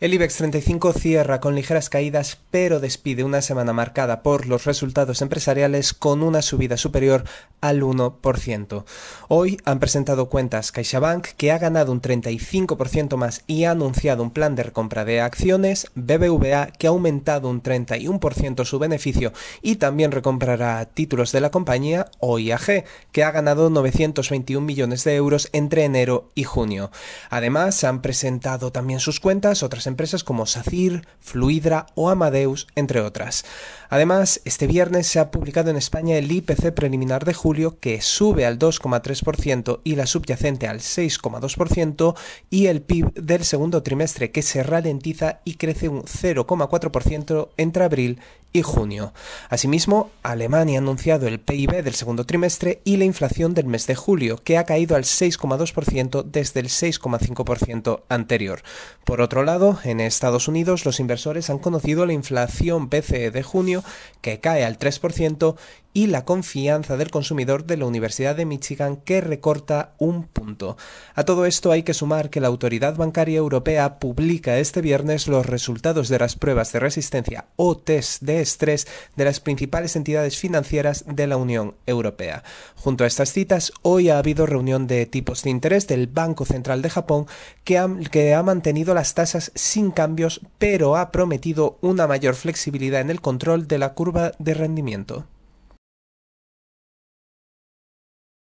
El IBEX 35 cierra con ligeras caídas, pero despide una semana marcada por los resultados empresariales con una subida superior al 1%. Hoy han presentado cuentas CaixaBank, que ha ganado un 35% más y ha anunciado un plan de recompra de acciones, BBVA, que ha aumentado un 31% su beneficio y también recomprará títulos de la compañía, o que ha ganado 921 millones de euros entre enero y junio. Además, han presentado también sus cuentas otras empresas como SACIR, Fluidra o Amadeus, entre otras. Además, este viernes se ha publicado en España el IPC preliminar de julio que sube al 2,3% y la subyacente al 6,2% y el PIB del segundo trimestre que se ralentiza y crece un 0,4% entre abril y junio. Asimismo, Alemania ha anunciado el PIB del segundo trimestre y la inflación del mes de julio, que ha caído al 6,2% desde el 6,5% anterior. Por otro lado, en Estados Unidos los inversores han conocido la inflación PCE de junio, que cae al 3% y la confianza del consumidor de la Universidad de Michigan que recorta un punto. A todo esto hay que sumar que la Autoridad Bancaria Europea publica este viernes los resultados de las pruebas de resistencia o test de estrés de las principales entidades financieras de la Unión Europea. Junto a estas citas, hoy ha habido reunión de tipos de interés del Banco Central de Japón que ha, mantenido las tasas sin cambios pero ha prometido una mayor flexibilidad en el control de la curva de rendimiento.